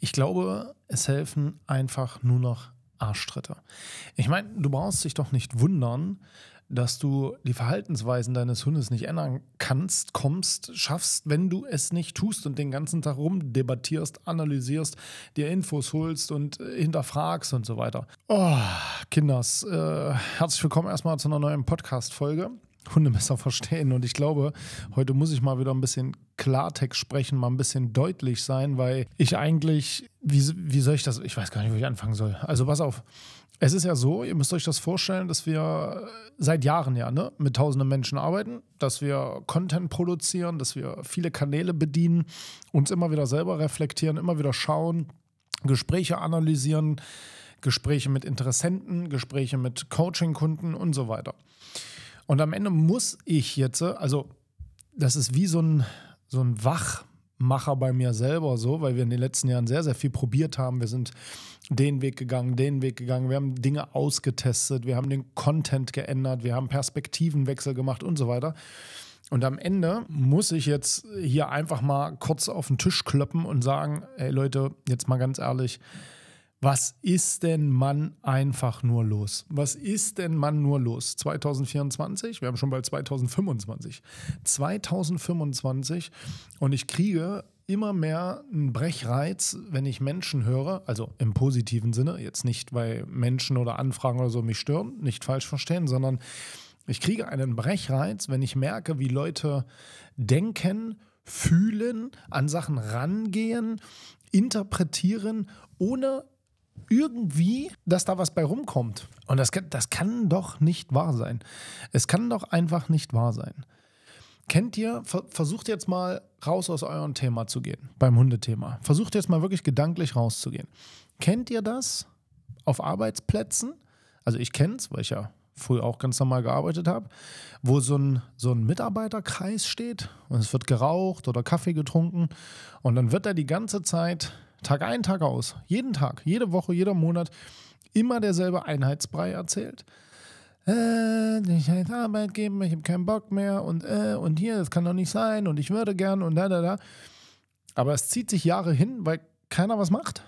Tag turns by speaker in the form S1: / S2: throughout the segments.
S1: Ich glaube, es helfen einfach nur noch Arschtritte. Ich meine, du brauchst dich doch nicht wundern, dass du die Verhaltensweisen deines Hundes nicht ändern kannst, kommst, schaffst, wenn du es nicht tust und den ganzen Tag rumdebattierst, analysierst, dir Infos holst und äh, hinterfragst und so weiter. Oh, Kinders, äh, herzlich willkommen erstmal zu einer neuen Podcast-Folge. Hunde besser verstehen. Und ich glaube, heute muss ich mal wieder ein bisschen Klartext sprechen, mal ein bisschen deutlich sein, weil ich eigentlich, wie, wie soll ich das, ich weiß gar nicht, wo ich anfangen soll. Also pass auf. Es ist ja so, ihr müsst euch das vorstellen, dass wir seit Jahren ja ne, mit tausenden Menschen arbeiten, dass wir Content produzieren, dass wir viele Kanäle bedienen, uns immer wieder selber reflektieren, immer wieder schauen, Gespräche analysieren, Gespräche mit Interessenten, Gespräche mit Coaching-Kunden und so weiter. Und am Ende muss ich jetzt, also das ist wie so ein, so ein Wachmacher bei mir selber so, weil wir in den letzten Jahren sehr, sehr viel probiert haben. Wir sind den Weg gegangen, den Weg gegangen, wir haben Dinge ausgetestet, wir haben den Content geändert, wir haben Perspektivenwechsel gemacht und so weiter. Und am Ende muss ich jetzt hier einfach mal kurz auf den Tisch klöppen und sagen, ey Leute, jetzt mal ganz ehrlich, was ist denn Mann einfach nur los? Was ist denn Mann nur los? 2024, wir haben schon bald 2025. 2025 und ich kriege immer mehr einen Brechreiz, wenn ich Menschen höre, also im positiven Sinne, jetzt nicht, weil Menschen oder Anfragen oder so mich stören, nicht falsch verstehen, sondern ich kriege einen Brechreiz, wenn ich merke, wie Leute denken, fühlen, an Sachen rangehen, interpretieren, ohne irgendwie, dass da was bei rumkommt. Und das, das kann doch nicht wahr sein. Es kann doch einfach nicht wahr sein. Kennt ihr, versucht jetzt mal raus aus eurem Thema zu gehen, beim Hundethema. Versucht jetzt mal wirklich gedanklich rauszugehen. Kennt ihr das auf Arbeitsplätzen? Also ich kenne es, weil ich ja früher auch ganz normal gearbeitet habe, wo so ein, so ein Mitarbeiterkreis steht und es wird geraucht oder Kaffee getrunken und dann wird da die ganze Zeit Tag ein, Tag aus, jeden Tag, jede Woche, jeder Monat immer derselbe Einheitsbrei erzählt. Äh, ich heiße Arbeit geben, ich habe keinen Bock mehr und äh, und hier, das kann doch nicht sein und ich würde gern und da, da, da. Aber es zieht sich Jahre hin, weil keiner was macht.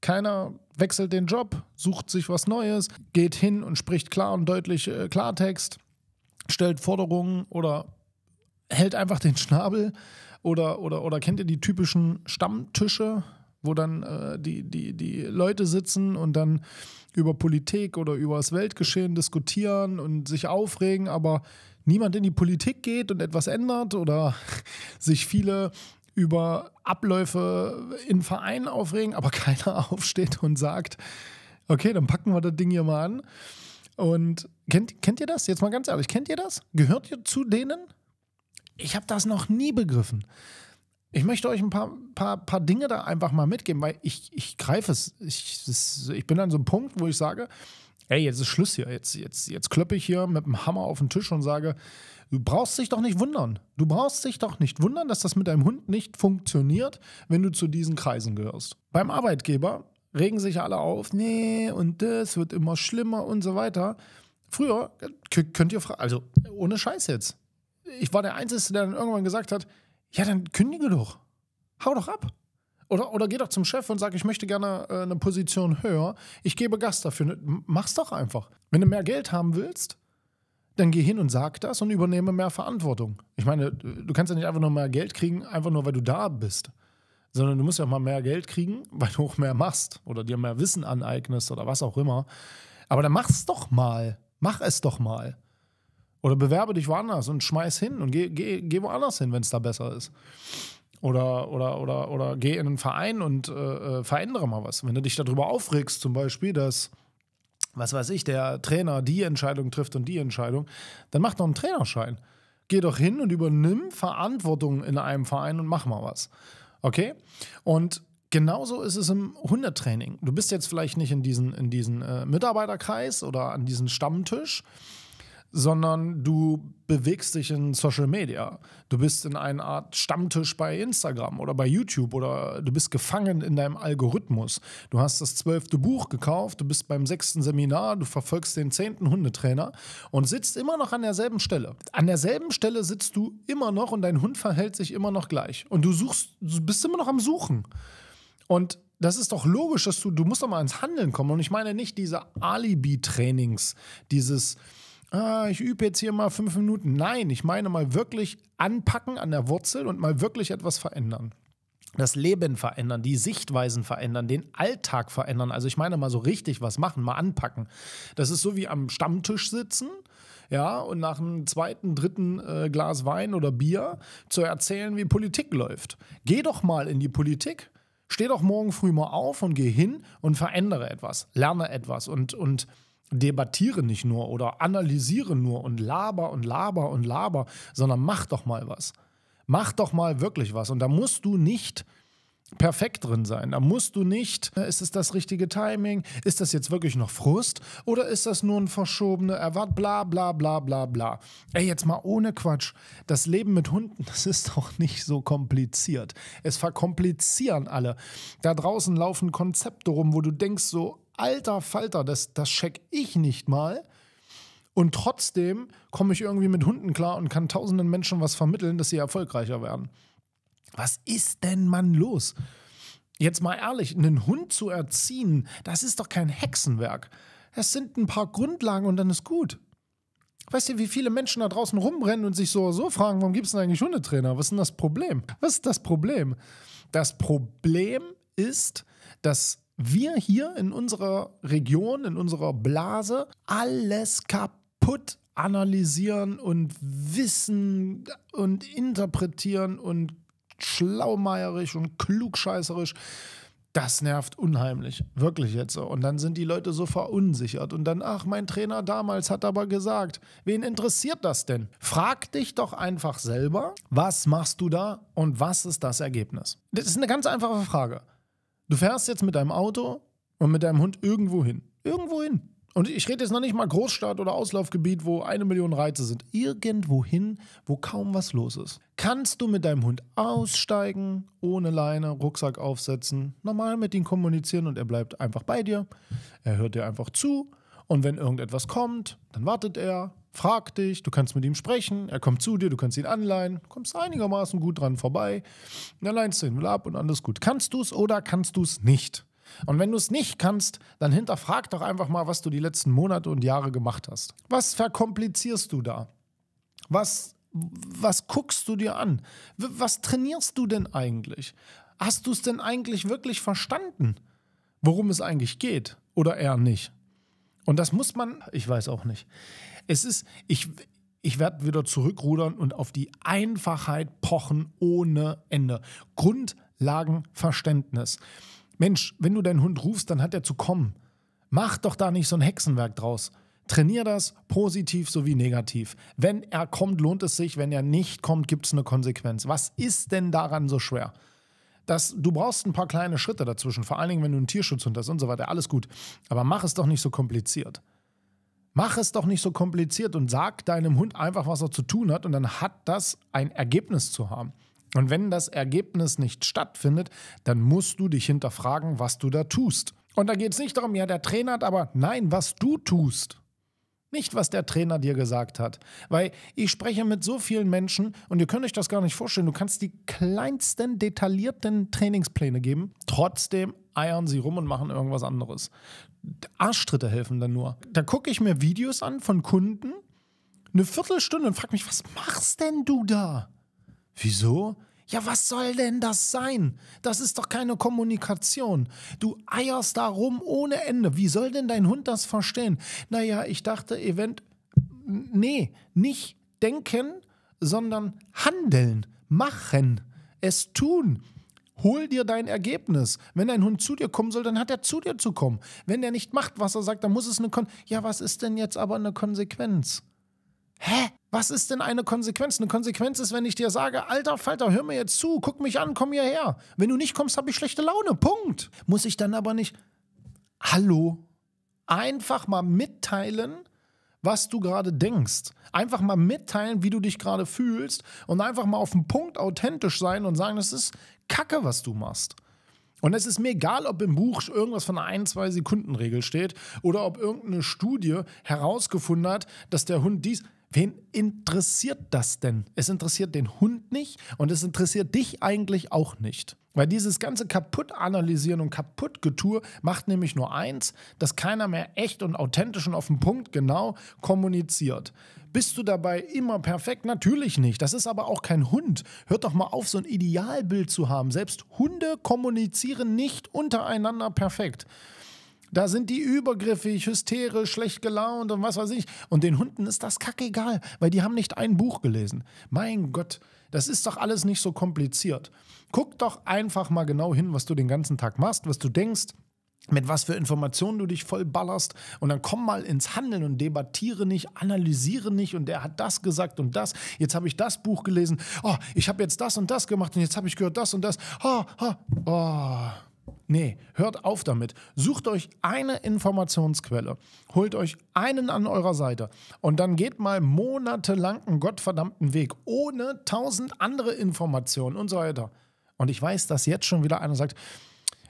S1: Keiner wechselt den Job, sucht sich was Neues, geht hin und spricht klar und deutlich äh, Klartext, stellt Forderungen oder hält einfach den Schnabel oder, oder, oder kennt ihr die typischen Stammtische, wo dann äh, die, die, die Leute sitzen und dann über Politik oder über das Weltgeschehen diskutieren und sich aufregen, aber niemand in die Politik geht und etwas ändert oder sich viele über Abläufe in Vereinen aufregen, aber keiner aufsteht und sagt, okay, dann packen wir das Ding hier mal an. Und kennt, kennt ihr das? Jetzt mal ganz ehrlich, kennt ihr das? Gehört ihr zu denen? Ich habe das noch nie begriffen ich möchte euch ein paar, paar, paar Dinge da einfach mal mitgeben, weil ich, ich greife es. Ich, das, ich bin an so einem Punkt, wo ich sage, ey, jetzt ist Schluss hier. Jetzt, jetzt, jetzt klöppe ich hier mit dem Hammer auf den Tisch und sage, du brauchst dich doch nicht wundern. Du brauchst dich doch nicht wundern, dass das mit deinem Hund nicht funktioniert, wenn du zu diesen Kreisen gehörst. Beim Arbeitgeber regen sich alle auf, nee, und das wird immer schlimmer und so weiter. Früher könnt ihr, fragen, also ohne Scheiß jetzt. Ich war der Einzige, der dann irgendwann gesagt hat, ja, dann kündige doch. Hau doch ab. Oder, oder geh doch zum Chef und sag, ich möchte gerne äh, eine Position höher. Ich gebe Gas dafür. Mach's doch einfach. Wenn du mehr Geld haben willst, dann geh hin und sag das und übernehme mehr Verantwortung. Ich meine, du kannst ja nicht einfach nur mehr Geld kriegen, einfach nur weil du da bist. Sondern du musst ja auch mal mehr Geld kriegen, weil du auch mehr machst oder dir mehr Wissen aneignest oder was auch immer. Aber dann mach's doch mal. Mach es doch mal. Oder bewerbe dich woanders und schmeiß hin und geh, geh, geh woanders hin, wenn es da besser ist. Oder, oder, oder, oder geh in einen Verein und äh, äh, verändere mal was. Wenn du dich darüber aufregst, zum Beispiel, dass, was weiß ich, der Trainer die Entscheidung trifft und die Entscheidung, dann mach doch einen Trainerschein. Geh doch hin und übernimm Verantwortung in einem Verein und mach mal was. Okay? Und Genauso ist es im Hundetraining. Du bist jetzt vielleicht nicht in diesen, in diesen äh, Mitarbeiterkreis oder an diesen Stammtisch, sondern du bewegst dich in Social Media. Du bist in einer Art Stammtisch bei Instagram oder bei YouTube oder du bist gefangen in deinem Algorithmus. Du hast das zwölfte Buch gekauft, du bist beim sechsten Seminar, du verfolgst den zehnten Hundetrainer und sitzt immer noch an derselben Stelle. An derselben Stelle sitzt du immer noch und dein Hund verhält sich immer noch gleich. Und du suchst, du bist immer noch am Suchen. Und das ist doch logisch, dass du, du musst doch mal ins Handeln kommen. Und ich meine nicht diese Alibi-Trainings, dieses ah, ich übe jetzt hier mal fünf Minuten. Nein, ich meine mal wirklich anpacken an der Wurzel und mal wirklich etwas verändern das Leben verändern, die Sichtweisen verändern, den Alltag verändern. Also ich meine mal so richtig was machen, mal anpacken. Das ist so wie am Stammtisch sitzen. Ja, und nach einem zweiten, dritten äh, Glas Wein oder Bier zu erzählen, wie Politik läuft. Geh doch mal in die Politik. Steh doch morgen früh mal auf und geh hin und verändere etwas, lerne etwas und, und debattiere nicht nur oder analysiere nur und laber und laber und laber, sondern mach doch mal was. Mach doch mal wirklich was. Und da musst du nicht perfekt drin sein. Da musst du nicht, äh, ist es das richtige Timing? Ist das jetzt wirklich noch Frust? Oder ist das nur ein verschobener Erwart? Bla bla bla bla bla. Ey, jetzt mal ohne Quatsch. Das Leben mit Hunden, das ist doch nicht so kompliziert. Es verkomplizieren alle. Da draußen laufen Konzepte rum, wo du denkst so, alter Falter, das, das check ich nicht mal. Und trotzdem komme ich irgendwie mit Hunden klar und kann tausenden Menschen was vermitteln, dass sie erfolgreicher werden. Was ist denn Mann los? Jetzt mal ehrlich, einen Hund zu erziehen, das ist doch kein Hexenwerk. Es sind ein paar Grundlagen und dann ist gut. Weißt du, wie viele Menschen da draußen rumrennen und sich so, so fragen, warum gibt es denn eigentlich Hundetrainer? Was ist denn das Problem? Was ist das Problem? Das Problem ist, dass wir hier in unserer Region, in unserer Blase, alles kaputt analysieren und wissen und interpretieren und schlaumeierig und klugscheißerisch. Das nervt unheimlich, wirklich jetzt so. Und dann sind die Leute so verunsichert. Und dann, ach, mein Trainer damals hat aber gesagt, wen interessiert das denn? Frag dich doch einfach selber, was machst du da und was ist das Ergebnis? Das ist eine ganz einfache Frage. Du fährst jetzt mit deinem Auto und mit deinem Hund irgendwo hin. Irgendwo hin. Und ich rede jetzt noch nicht mal Großstadt oder Auslaufgebiet, wo eine Million Reize sind. Irgendwo hin, wo kaum was los ist. Kannst du mit deinem Hund aussteigen, ohne Leine, Rucksack aufsetzen, normal mit ihm kommunizieren und er bleibt einfach bei dir. Er hört dir einfach zu und wenn irgendetwas kommt, dann wartet er, fragt dich, du kannst mit ihm sprechen, er kommt zu dir, du kannst ihn anleihen, kommst einigermaßen gut dran vorbei, dann leinst du ihn wieder ab und alles gut. Kannst du es oder kannst du es nicht? Und wenn du es nicht kannst, dann hinterfrag doch einfach mal, was du die letzten Monate und Jahre gemacht hast. Was verkomplizierst du da? Was, was guckst du dir an? Was trainierst du denn eigentlich? Hast du es denn eigentlich wirklich verstanden, worum es eigentlich geht oder eher nicht? Und das muss man, ich weiß auch nicht. Es ist, ich, ich werde wieder zurückrudern und auf die Einfachheit pochen ohne Ende. Grundlagenverständnis. Mensch, wenn du deinen Hund rufst, dann hat er zu kommen. Mach doch da nicht so ein Hexenwerk draus. Trainier das positiv sowie negativ. Wenn er kommt, lohnt es sich. Wenn er nicht kommt, gibt es eine Konsequenz. Was ist denn daran so schwer? dass du brauchst ein paar kleine Schritte dazwischen, vor allen Dingen, wenn du einen Tierschutzhund hast und so weiter, alles gut. Aber mach es doch nicht so kompliziert. Mach es doch nicht so kompliziert und sag deinem Hund einfach, was er zu tun hat und dann hat das ein Ergebnis zu haben. Und wenn das Ergebnis nicht stattfindet, dann musst du dich hinterfragen, was du da tust. Und da geht es nicht darum, ja, der Trainer hat aber, nein, was du tust. Nicht, was der Trainer dir gesagt hat. Weil ich spreche mit so vielen Menschen und ihr könnt euch das gar nicht vorstellen. Du kannst die kleinsten, detaillierten Trainingspläne geben. Trotzdem eiern sie rum und machen irgendwas anderes. Arschtritte helfen dann nur. Da gucke ich mir Videos an von Kunden, eine Viertelstunde und frage mich, was machst denn du da? Wieso? Ja, was soll denn das sein? Das ist doch keine Kommunikation. Du eierst da rum ohne Ende. Wie soll denn dein Hund das verstehen? Naja, ich dachte, event. Nee, nicht denken, sondern handeln, machen, es tun. Hol dir dein Ergebnis. Wenn dein Hund zu dir kommen soll, dann hat er zu dir zu kommen. Wenn er nicht macht, was er sagt, dann muss es eine Kon. Ja, was ist denn jetzt aber eine Konsequenz? Hä? Was ist denn eine Konsequenz? Eine Konsequenz ist, wenn ich dir sage, alter Falter, hör mir jetzt zu, guck mich an, komm hierher. Wenn du nicht kommst, habe ich schlechte Laune. Punkt. Muss ich dann aber nicht. Hallo. Einfach mal mitteilen, was du gerade denkst. Einfach mal mitteilen, wie du dich gerade fühlst und einfach mal auf den Punkt authentisch sein und sagen, das ist Kacke, was du machst. Und es ist mir egal, ob im Buch irgendwas von einer 1, 2 Sekunden Regel steht oder ob irgendeine Studie herausgefunden hat, dass der Hund dies. Wen interessiert das denn? Es interessiert den Hund nicht und es interessiert dich eigentlich auch nicht. Weil dieses ganze kaputt analysieren und kaputt Getue macht nämlich nur eins, dass keiner mehr echt und authentisch und auf den Punkt genau kommuniziert. Bist du dabei immer perfekt? Natürlich nicht. Das ist aber auch kein Hund. Hört doch mal auf, so ein Idealbild zu haben. Selbst Hunde kommunizieren nicht untereinander perfekt. Da sind die übergriffig, hysterisch, schlecht gelaunt und was weiß ich. Und den Hunden ist das kackegal, weil die haben nicht ein Buch gelesen. Mein Gott, das ist doch alles nicht so kompliziert. Guck doch einfach mal genau hin, was du den ganzen Tag machst, was du denkst, mit was für Informationen du dich vollballerst und dann komm mal ins Handeln und debattiere nicht, analysiere nicht und der hat das gesagt und das, jetzt habe ich das Buch gelesen, oh, ich habe jetzt das und das gemacht und jetzt habe ich gehört das und das, oh, oh, oh. Nee, hört auf damit. Sucht euch eine Informationsquelle, holt euch einen an eurer Seite und dann geht mal monatelang einen gottverdammten Weg ohne tausend andere Informationen und so weiter. Und ich weiß, dass jetzt schon wieder einer sagt,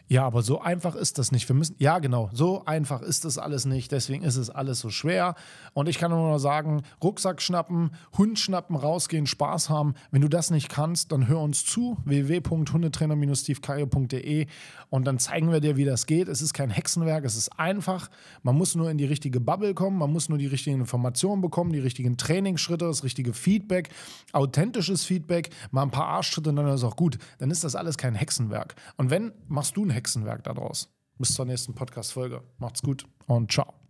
S1: ja, aber so einfach ist das nicht. Wir müssen, ja, genau, so einfach ist das alles nicht. Deswegen ist es alles so schwer. Und ich kann nur noch sagen: Rucksack schnappen, Hund schnappen, rausgehen, Spaß haben. Wenn du das nicht kannst, dann hör uns zu: www.hundetrainer-stevekarrier.de und dann zeigen wir dir, wie das geht. Es ist kein Hexenwerk, es ist einfach. Man muss nur in die richtige Bubble kommen, man muss nur die richtigen Informationen bekommen, die richtigen Trainingsschritte, das richtige Feedback, authentisches Feedback, mal ein paar Arschschritte und dann ist auch gut. Dann ist das alles kein Hexenwerk. Und wenn, machst du ein Hexenwerk daraus. Bis zur nächsten Podcast-Folge. Macht's gut und ciao.